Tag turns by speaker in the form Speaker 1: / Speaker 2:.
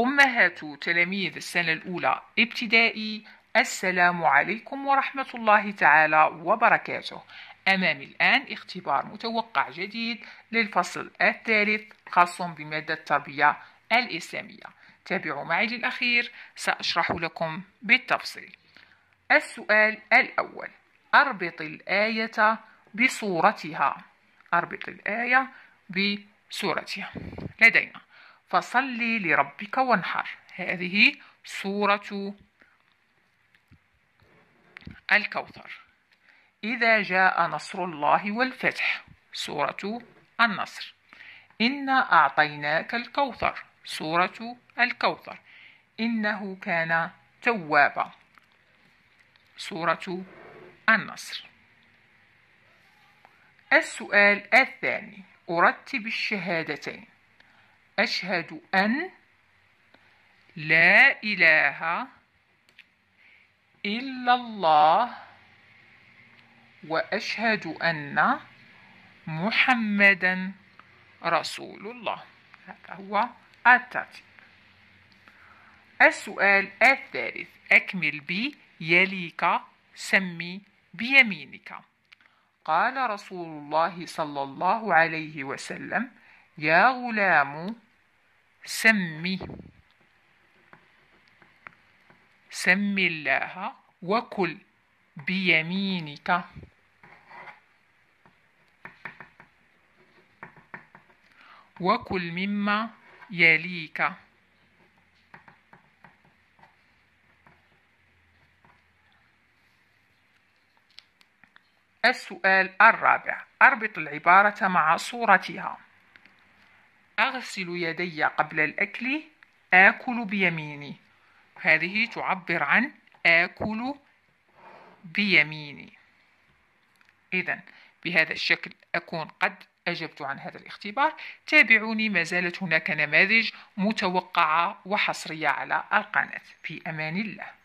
Speaker 1: أمهات تلاميذ السنة الأولى ابتدائي السلام عليكم ورحمة الله تعالى وبركاته أمامي الآن اختبار متوقع جديد للفصل الثالث خاص بمادة التربية الإسلامية تابعوا معي للأخير سأشرح لكم بالتفصيل السؤال الأول أربط الآية بصورتها أربط الآية بصورتها لدينا فصل لربك وانحر هذه سورة الكوثر إذا جاء نصر الله والفتح سورة النصر إنا أعطيناك الكوثر سورة الكوثر إنه كان توابا سورة النصر السؤال الثاني أرتب الشهادتين أشهد أن لا إله إلا الله وأشهد أن محمدا رسول الله هذا هو الترتيب السؤال الثالث أكمل بي يليك سمي بيمينك قال رسول الله صلى الله عليه وسلم يا غلام سمي سمي الله وكل بيمينك وكل مما يليك السؤال الرابع أربط العبارة مع صورتها أغسل يدي قبل الأكل آكل بيميني هذه تعبر عن آكل بيميني إذا بهذا الشكل أكون قد أجبت عن هذا الاختبار تابعوني ما زالت هناك نماذج متوقعة وحصرية على القناة في أمان الله